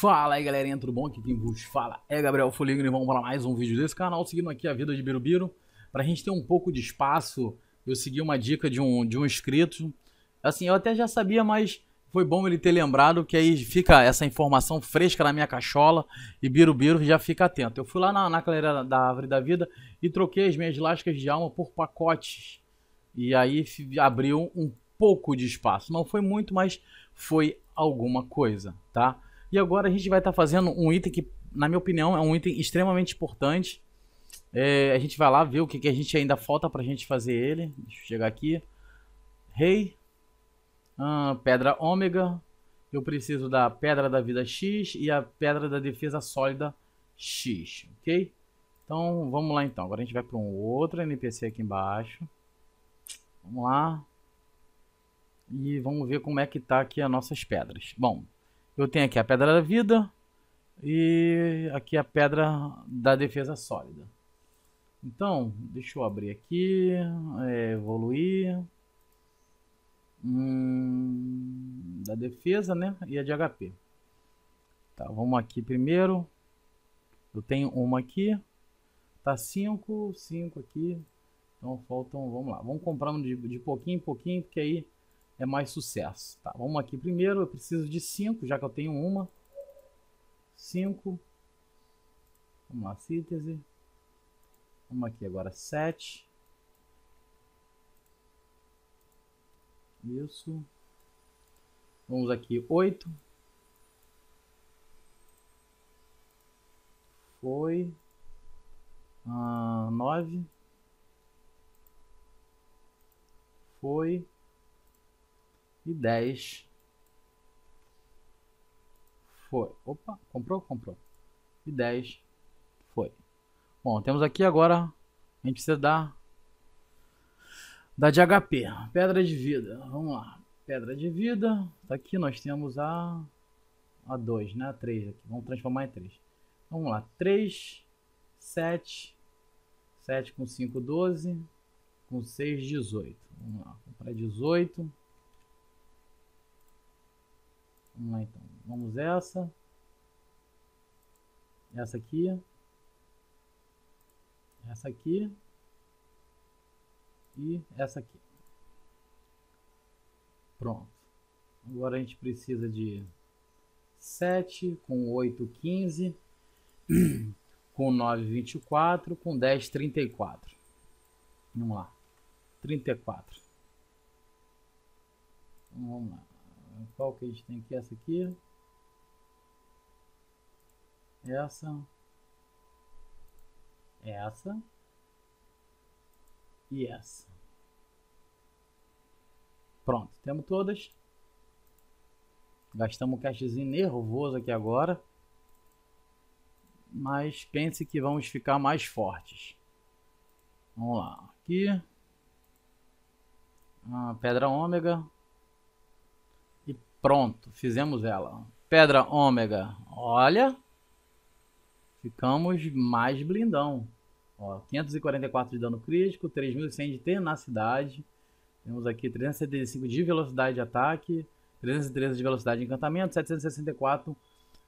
Fala aí galerinha, tudo bom? Aqui quem vos fala é Gabriel Foligno e vamos para mais um vídeo desse canal, seguindo aqui a vida de Birubiru. Para a gente ter um pouco de espaço, eu segui uma dica de um, de um inscrito. Assim, eu até já sabia, mas foi bom ele ter lembrado que aí fica essa informação fresca na minha cachola e Birubiru já fica atento. Eu fui lá na, na clareira da Árvore da Vida e troquei as minhas lascas de alma por pacotes. E aí abriu um pouco de espaço. Não foi muito, mas foi alguma coisa, tá? E agora a gente vai estar tá fazendo um item que, na minha opinião, é um item extremamente importante. É, a gente vai lá ver o que, que a gente ainda falta pra gente fazer ele. Deixa eu chegar aqui. Rei. Ah, pedra ômega. Eu preciso da pedra da vida X e a pedra da defesa sólida X, ok? Então, vamos lá então. Agora a gente vai para um outro NPC aqui embaixo. Vamos lá. E vamos ver como é que tá aqui as nossas pedras. Bom, eu tenho aqui a pedra da vida e aqui a pedra da defesa sólida. Então, deixa eu abrir aqui, é, evoluir. Hum, da defesa, né? E a de HP. Tá, vamos aqui primeiro. Eu tenho uma aqui. Tá 5, 5 aqui. Então faltam, vamos lá. Vamos comprando de, de pouquinho em pouquinho, porque aí é mais sucesso. Tá, vamos aqui primeiro, eu preciso de 5, já que eu tenho uma. 5. Vamos lá, síntese. Vamos aqui agora, 7. Isso. Vamos aqui, 8. Foi. Ah, 9. Foi e 10. Foi. Opa, comprou? Comprou. E 10. Foi. Bom, temos aqui agora. A gente precisa da. Da de HP. Pedra de vida. Vamos lá. Pedra de vida. Tá aqui nós temos a. A 2, né? A 3 aqui. Vamos transformar em 3. Vamos lá. 3, 7. 7 com 5, 12. Com 6, 18. Vamos lá. Comprar 18. Vamos lá então. Vamos essa. Essa aqui. Essa aqui. E essa aqui. Pronto. Agora a gente precisa de 7, com 8, 15, com 9, 24, com 10, 34. Vamos lá. 34. Então, vamos lá. Então, qual que a gente tem aqui? Essa aqui. Essa. Essa. E essa. Pronto, temos todas. Gastamos um cachezinho nervoso aqui agora. Mas pense que vamos ficar mais fortes. Vamos lá. Aqui. Ah, pedra ômega. Pronto, fizemos ela. Pedra ômega, olha. Ficamos mais blindão. Ó, 544 de dano crítico, 3.100 de tenacidade. Temos aqui 375 de velocidade de ataque, 313 de velocidade de encantamento, 764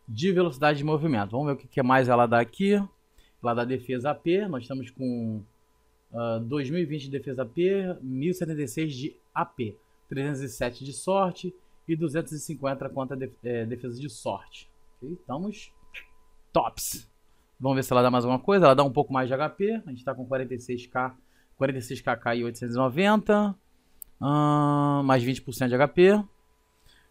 de velocidade de movimento. Vamos ver o que mais ela dá aqui. Ela dá defesa AP, nós estamos com uh, ah, 2020 de defesa AP, 1076 de AP, 307 de sorte, e 250 contra def é, defesa de sorte. Okay? Estamos tops. Vamos ver se ela dá mais alguma coisa. Ela dá um pouco mais de HP. A gente está com 46k, 46kk e 890. Uh, ah, mais 20% de HP.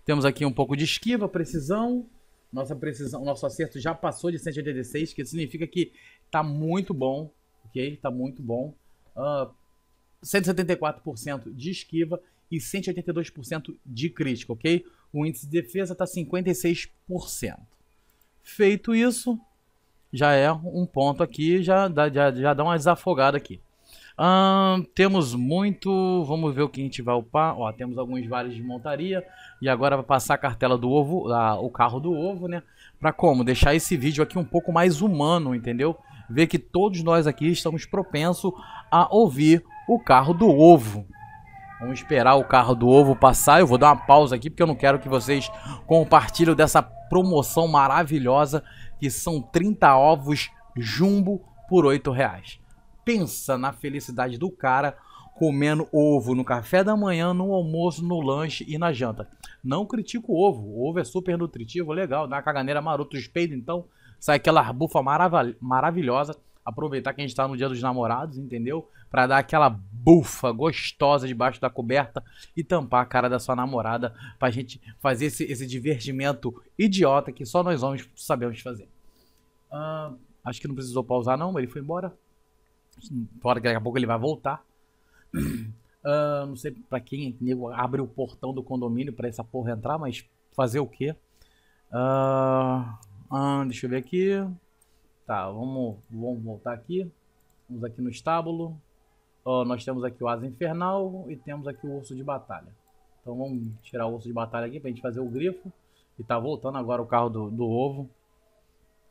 Temos aqui um pouco de esquiva, precisão. Nossa precisão, nosso acerto já passou de 186, que significa que tá muito bom, ok? Tá muito bom. Uh, ah, 174% de esquiva e 182% de crítica, ok? O índice de defesa está 56%. Feito isso, já é um ponto aqui, já dá, já, já dá uma desafogada aqui. temos muito. Vamos ver o que a gente vai upar. Ó, temos alguns vales de montaria. E agora vai passar a cartela do ovo, a, o carro do ovo, né? Para como? Deixar esse vídeo aqui um pouco mais humano, entendeu? Ver que todos nós aqui estamos propensos a ouvir o carro do ovo, Vamos esperar o carro do ovo passar. Eu vou dar uma pausa aqui porque eu não quero que vocês compartilhem dessa promoção maravilhosa que são 30 ovos jumbo por 8 reais. Pensa na felicidade do cara comendo ovo no café da manhã, no almoço, no lanche e na janta. Não critico o ovo. O ovo é super nutritivo, legal. Dá uma caganeira marota os então sai aquela bufa marav maravilhosa aproveitar que a gente está no Dia dos Namorados, entendeu? Para dar aquela bufa gostosa debaixo da coberta e tampar a cara da sua namorada para a gente fazer esse, esse divertimento idiota que só nós homens sabemos fazer. Ah, acho que não precisou pausar não, ele foi embora. Fora que daqui a pouco ele vai voltar. Ah, não sei para quem nego abre o portão do condomínio para essa porra entrar, mas fazer o quê? Ah, deixa eu ver aqui. Tá, vamos, vamos voltar aqui. Vamos aqui no estábulo. nós temos aqui o asa infernal e temos aqui o urso de batalha. Então vamos tirar o urso de batalha aqui pra gente fazer o grifo. E tá voltando agora o carro do, do ovo.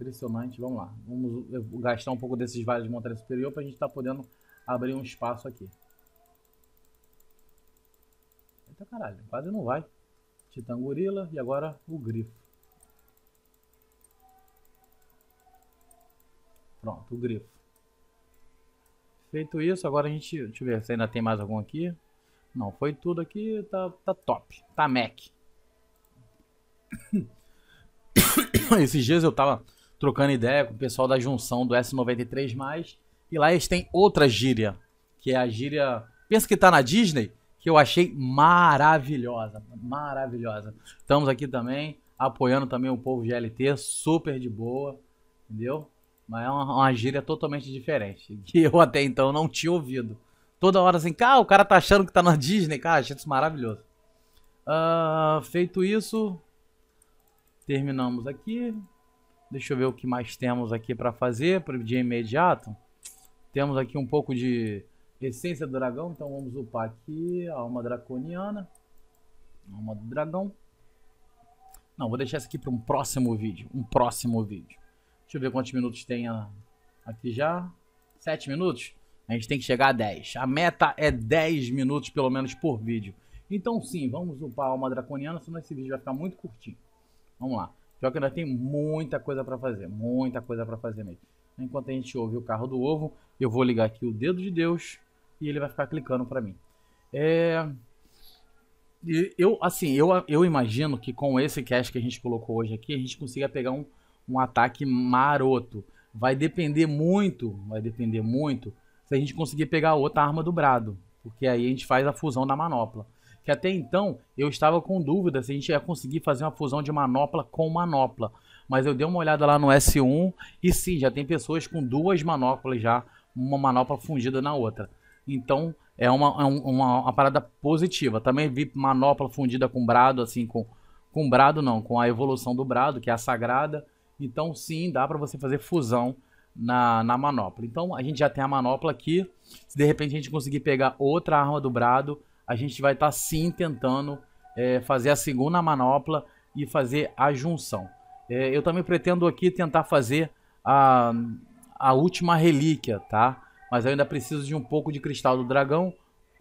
Impressionante, vamos lá. Vamos gastar um pouco desses vales de montanha superior pra gente tá podendo abrir um espaço aqui. Eita caralho, quase não vai. Titã gorila e agora o grifo. Pronto, o grifo. Feito isso, agora a gente... Deixa eu ver se ainda tem mais algum aqui. Não, foi tudo aqui, tá, tá top. Tá Mac. Esses dias eu tava trocando ideia com o pessoal da junção do S93+, e lá eles têm outra gíria, que é a gíria... Pensa que tá na Disney, que eu achei maravilhosa, maravilhosa. Estamos aqui também, apoiando também o povo GLT, super de boa, entendeu? Mas é uma, uma gíria totalmente diferente, que eu até então não tinha ouvido. Toda hora assim, cara, o cara tá achando que tá na Disney, cara, achei isso maravilhoso. Uh, feito isso, terminamos aqui. Deixa eu ver o que mais temos aqui para fazer de imediato. Temos aqui um pouco de essência do dragão, então vamos upar aqui a alma draconiana. Alma do dragão. Não, vou deixar isso aqui para um próximo vídeo. Um próximo vídeo. Deixa eu ver quantos minutos tem aqui já. Sete minutos? A gente tem que chegar a 10. A meta é 10 minutos, pelo menos, por vídeo. Então, sim, vamos upar uma draconiana, senão esse vídeo vai ficar muito curtinho. Vamos lá. Pior que ainda tem muita coisa para fazer, muita coisa para fazer mesmo. Enquanto a gente ouve o carro do ovo, eu vou ligar aqui o dedo de Deus e ele vai ficar clicando para mim. É... Eu, assim, eu, eu imagino que com esse cast que a gente colocou hoje aqui, a gente consiga pegar um um ataque maroto. Vai depender muito, vai depender muito se a gente conseguir pegar outra arma do brado, porque aí a gente faz a fusão da manopla. Que até então eu estava com dúvida se a gente ia conseguir fazer uma fusão de manopla com manopla. Mas eu dei uma olhada lá no S1 e sim, já tem pessoas com duas manoplas já, uma manopla fundida na outra. Então é uma, é uma, uma parada positiva. Também vi manopla fundida com brado, assim, com, com brado não, com a evolução do brado, que é a sagrada. Então, sim, dá para você fazer fusão na, na manopla. Então, a gente já tem a manopla aqui. Se de repente a gente conseguir pegar outra arma do brado, a gente vai estar tá, sim tentando é, fazer a segunda manopla e fazer a junção. É, eu também pretendo aqui tentar fazer a, a última relíquia, tá? Mas eu ainda preciso de um pouco de cristal do dragão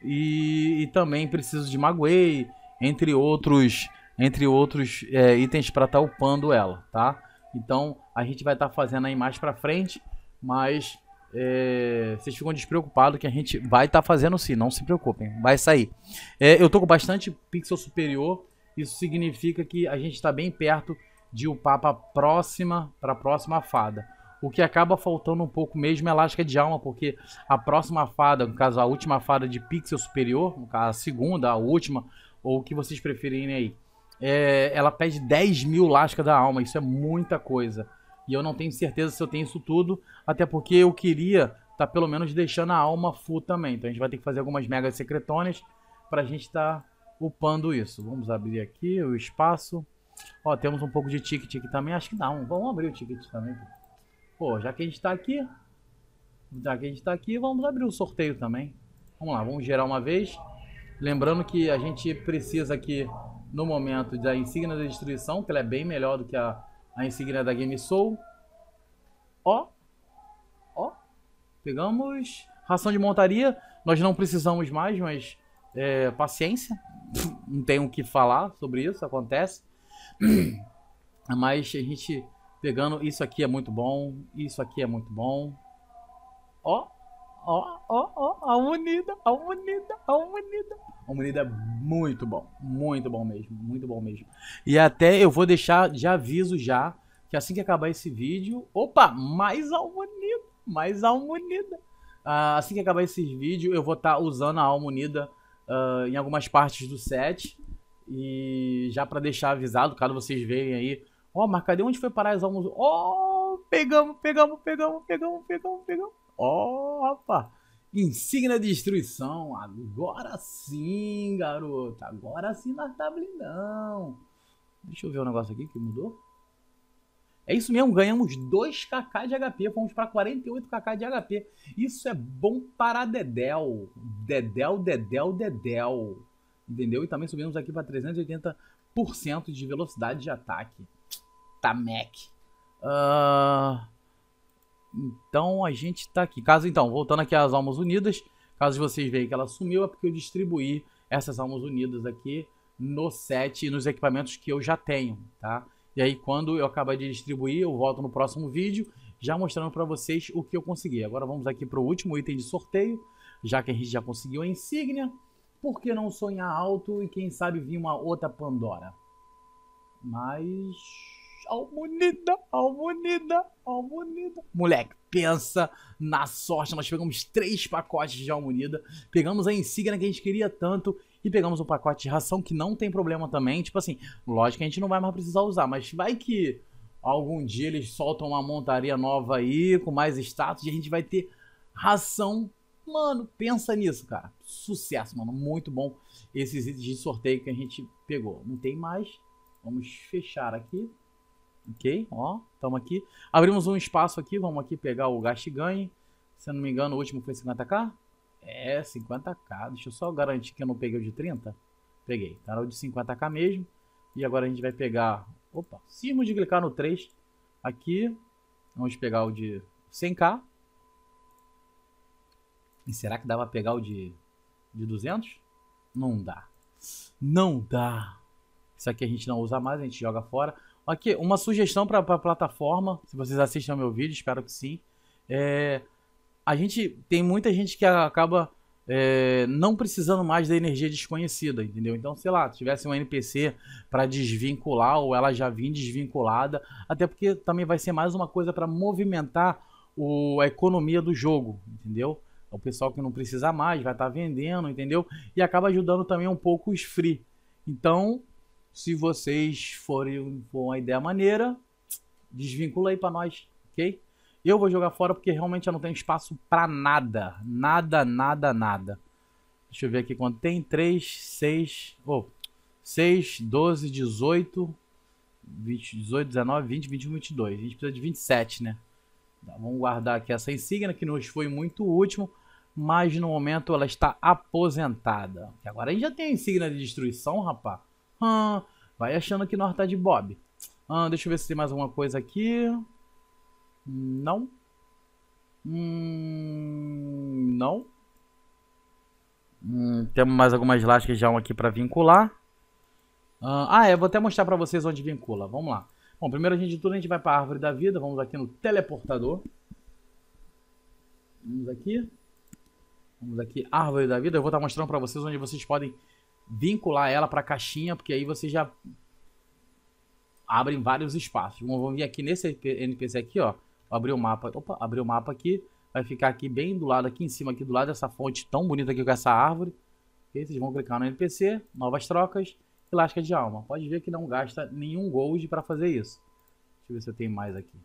e, e também preciso de maguei, entre outros, entre outros é, itens para estar tá upando ela, tá? Então a gente vai estar tá fazendo aí mais para frente, mas é, vocês ficam despreocupados que a gente vai estar tá fazendo sim, não se preocupem, vai sair. É, eu tô com bastante pixel superior, isso significa que a gente está bem perto de o para próxima, para a próxima fada. O que acaba faltando um pouco mesmo é elástica de alma, porque a próxima fada, no caso a última fada de pixel superior, a segunda, a última, ou o que vocês preferirem aí, é, ela pede 10 mil lascas da alma. Isso é muita coisa. E eu não tenho certeza se eu tenho isso tudo, até porque eu queria tá pelo menos deixando a alma full também. Então a gente vai ter que fazer algumas mega secretones pra gente estar tá upando isso. Vamos abrir aqui o espaço. Ó, temos um pouco de ticket aqui também. Acho que dá um. Vamos abrir o ticket também. Pô, já que a gente tá aqui, já que a gente tá aqui, vamos abrir o sorteio também. Vamos lá, vamos gerar uma vez. Lembrando que a gente precisa aqui no momento da insígnia da destruição, que ela é bem melhor do que a, a insígnia da Game Soul. Ó, ó, pegamos ração de montaria. Nós não precisamos mais, mas é, paciência. Não tenho o que falar sobre isso, acontece. Mas a gente pegando isso aqui é muito bom, isso aqui é muito bom. Ó, ó, ó, ó, a unida, a unida, a unida. A unida é muito bom, muito bom mesmo, muito bom mesmo. E até eu vou deixar de aviso já que assim que acabar esse vídeo, opa, mais a unida, mais a unida. Uh, assim que acabar esse vídeo, eu vou estar tá usando a alma unida uh, em algumas partes do set. E já para deixar avisado, caso vocês vejam aí, ó, oh, mas cadê onde foi parar as almas? Ó, oh, pegamos, pegamos, pegamos, pegamos, pegamos, pegamos opa Insígnia de destruição. Agora sim, garoto. Agora sim nós tá blindão. Deixa eu ver o um negócio aqui que mudou. É isso mesmo, ganhamos 2kk de HP, fomos para 48kk de HP. Isso é bom para Dedel. Dedel, Dedel, Dedel. Entendeu? E também subimos aqui para 380% de velocidade de ataque. Tá, Mac. Uh... Então a gente está aqui. Caso então, voltando aqui às almas unidas, caso vocês vejam que ela sumiu, é porque eu distribuí essas almas unidas aqui no set e nos equipamentos que eu já tenho, tá? E aí quando eu acabar de distribuir, eu volto no próximo vídeo, já mostrando para vocês o que eu consegui. Agora vamos aqui para o último item de sorteio, já que a gente já conseguiu a insígnia. Por que não sonhar alto e quem sabe vir uma outra Pandora? Mas Almonida, Almonida, Almonida. Moleque, pensa na sorte. Nós pegamos três pacotes de Almonida, pegamos a insígnia que a gente queria tanto e pegamos um pacote de ração que não tem problema também. Tipo assim, lógico que a gente não vai mais precisar usar, mas vai que algum dia eles soltam uma montaria nova aí, com mais status, e a gente vai ter ração. Mano, pensa nisso, cara. Sucesso, mano. Muito bom esses itens de sorteio que a gente pegou. Não tem mais. Vamos fechar aqui. Ok, ó, estamos aqui. Abrimos um espaço aqui, vamos aqui pegar o gasto e ganho. Se eu não me engano, o último foi 50k? É, 50k. Deixa eu só garantir que eu não peguei o de 30. Peguei, era tá o de 50k mesmo. E agora a gente vai pegar... Opa, se de clicar no 3 aqui, vamos pegar o de 100k. E será que dá para pegar o de, de 200? Não dá. Não dá. Isso aqui a gente não usa mais, a gente joga fora. Aqui, uma sugestão para a plataforma, se vocês assistem ao meu vídeo, espero que sim. É, a gente tem muita gente que acaba é, não precisando mais da energia desconhecida, entendeu? Então, sei lá, tivesse um NPC para desvincular ou ela já vir desvinculada, até porque também vai ser mais uma coisa para movimentar o, a economia do jogo, entendeu? O pessoal que não precisa mais vai estar tá vendendo, entendeu? E acaba ajudando também um pouco os free. Então, se vocês forem com uma ideia maneira, desvincula aí para nós, ok? Eu vou jogar fora porque realmente eu não tenho espaço para nada. Nada, nada, nada. Deixa eu ver aqui quanto tem. 3, 6, oh, 6, 12, 18, 20, 18, 19, 20, 21, 22. A gente precisa de 27, né? Tá, vamos guardar aqui essa insígnia que nos foi muito útil, mas no momento ela está aposentada. Agora a gente já tem a insígnia de destruição, rapaz vai achando que nós tá de Bob. deixa eu ver se tem mais alguma coisa aqui. Não. Hum, não. Hum, temos mais algumas lascas já aqui para vincular. Ah, é, vou até mostrar para vocês onde vincula. Vamos lá. Bom, primeiro a gente de tudo a gente vai para a árvore da vida. Vamos aqui no teleportador. Vamos aqui. Vamos aqui, árvore da vida. Eu vou estar tá mostrando para vocês onde vocês podem vincular ela para a caixinha, porque aí você já abre vários espaços. Vamos vir aqui nesse NPC aqui, ó. abriu o mapa. Opa, abriu o mapa aqui. Vai ficar aqui bem do lado, aqui em cima, aqui do lado dessa fonte tão bonita aqui com essa árvore. E vocês vão clicar no NPC, novas trocas e lasca de alma. Pode ver que não gasta nenhum gold para fazer isso. Deixa eu ver se eu tenho mais aqui.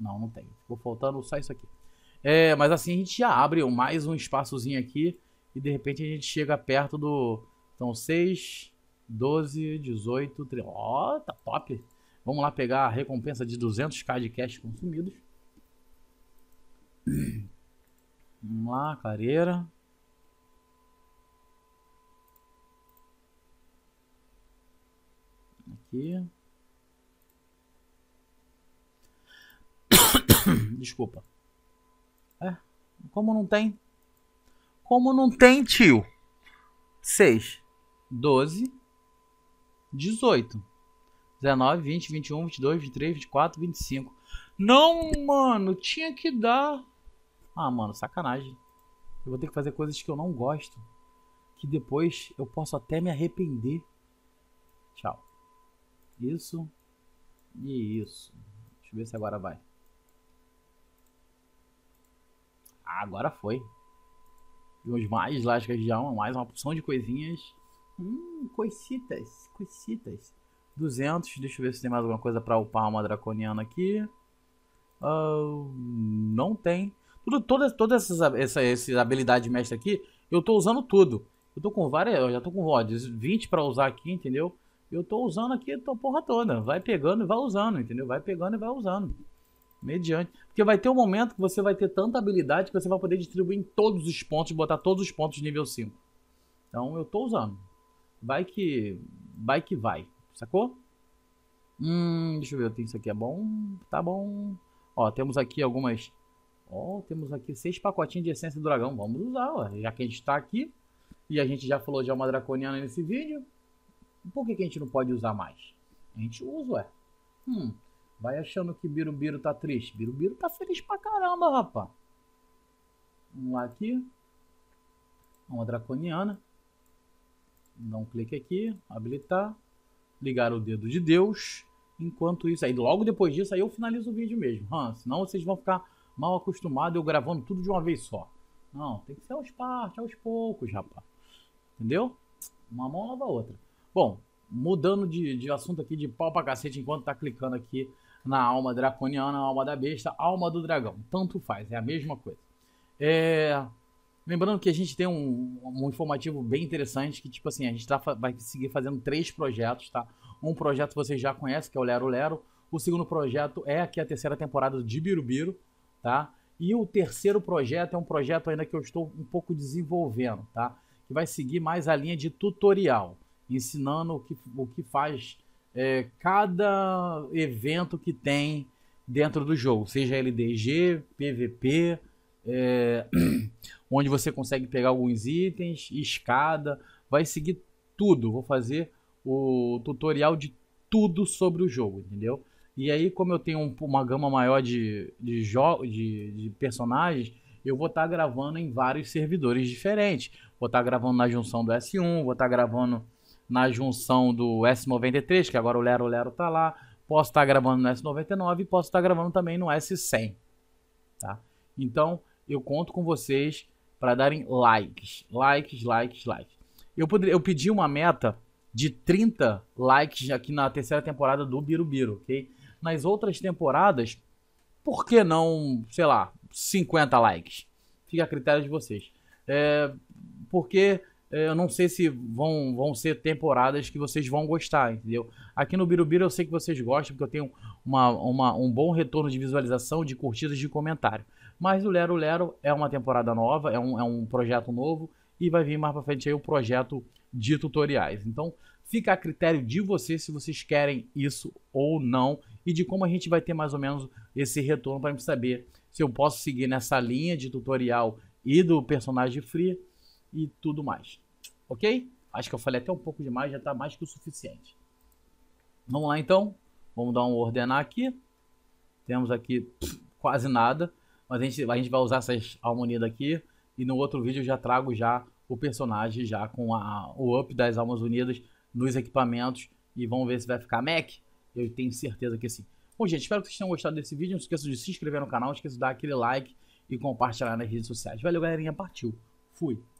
Não, não tem. Ficou faltando só isso aqui. É, mas assim a gente já abre mais um espaçozinho aqui e de repente a gente chega perto do. Então, 6, 12, 18, 30. Ó, oh, tá top! Vamos lá pegar a recompensa de 200k de cash consumidos. Vamos lá, careira. Aqui. Desculpa. É, como não tem, como não tem tio? 6, 12, 18, 19, 20, 21, 22, 23, 24, 25. Não, mano, tinha que dar. Ah, mano, sacanagem. Eu vou ter que fazer coisas que eu não gosto. Que depois eu posso até me arrepender. Tchau. Isso. E isso. Deixa eu ver se agora vai. Ah, agora foi. Os mais lascas de alma, mais uma opção de coisinhas. Hum, coisitas, coisitas. 200, deixa eu ver se tem mais alguma coisa para upar uma draconiana aqui. Uh, não tem. Tudo, todas todas essas, essa, essas habilidades mestre aqui, eu tô usando tudo. Eu tô com várias, eu já tô com ó, 20 para usar aqui, entendeu? Eu tô usando aqui a porra toda. Vai pegando e vai usando, entendeu? Vai pegando e vai usando. Mediante. Porque vai ter um momento que você vai ter tanta habilidade que você vai poder distribuir em todos os pontos, botar todos os pontos nível 5. Então eu tô usando. Vai que. Vai que vai. Sacou? Hum, deixa eu ver, isso aqui é bom. Tá bom. Ó, temos aqui algumas. Ó, temos aqui seis pacotinhos de essência do dragão. Vamos usar, ó. Já que a gente tá aqui. E a gente já falou de alma draconiana nesse vídeo. Por que, que a gente não pode usar mais? A gente usa, ué. Hum. Vai achando que Birubiru tá triste. Birubiru tá feliz pra caramba, rapaz. Vamos lá aqui. Uma draconiana. Dá um clique aqui. Habilitar. Ligar o dedo de Deus. Enquanto isso, aí logo depois disso, aí eu finalizo o vídeo mesmo. Hum, senão vocês vão ficar mal acostumados eu gravando tudo de uma vez só. Não, tem que ser aos partes, aos poucos, rapaz. Entendeu? Uma mão lava a outra. Bom, mudando de, de assunto aqui de pau pra cacete enquanto tá clicando aqui na alma draconiana, alma da besta, alma do dragão. Tanto faz, é a mesma coisa. É... Lembrando que a gente tem um, um, informativo bem interessante que, tipo assim, a gente tá, vai seguir fazendo três projetos, tá? Um projeto vocês já conhecem, que é o Lero Lero. O segundo projeto é aqui a terceira temporada de Birubiru, tá? E o terceiro projeto é um projeto ainda que eu estou um pouco desenvolvendo, tá? Que vai seguir mais a linha de tutorial ensinando o que, o que faz é, cada evento que tem dentro do jogo, seja LDG, PVP, é, onde você consegue pegar alguns itens, escada, vai seguir tudo. Vou fazer o tutorial de tudo sobre o jogo, entendeu? E aí, como eu tenho um, uma gama maior de, de, de, de personagens, eu vou estar tá gravando em vários servidores diferentes. Vou estar tá gravando na junção do S1, vou estar tá gravando na junção do S93, que agora o Lero Lero tá lá, posso estar tá gravando no S99 e posso estar tá gravando também no S100, tá? Então, eu conto com vocês para darem likes, likes, likes, likes. Eu, poderia, eu pedi uma meta de 30 likes aqui na terceira temporada do Birubiru, ok? Nas outras temporadas, por que não, sei lá, 50 likes? Fica a critério de vocês. É, porque é, eu não sei se vão, vão ser temporadas que vocês vão gostar, entendeu? Aqui no Birubiru eu sei que vocês gostam, porque eu tenho uma, uma, um bom retorno de visualização, de curtidas, de comentário. Mas o Lero Lero é uma temporada nova, é um, é um projeto novo, e vai vir mais pra frente aí o projeto de tutoriais. Então, fica a critério de vocês se vocês querem isso ou não, e de como a gente vai ter mais ou menos esse retorno para saber se eu posso seguir nessa linha de tutorial e do personagem free e tudo mais. Ok? Acho que eu falei até um pouco demais, já está mais que o suficiente. Vamos lá então. Vamos dar um ordenar aqui. Temos aqui quase nada. Mas a gente, a gente vai usar essas almas unida aqui. E no outro vídeo eu já trago já o personagem já com a, o up das almas unidas nos equipamentos. E vamos ver se vai ficar Mac. Eu tenho certeza que sim. Bom, gente, espero que vocês tenham gostado desse vídeo. Não se esqueça de se inscrever no canal, não esqueça de dar aquele like e compartilhar nas redes sociais. Valeu, galerinha. Partiu. Fui.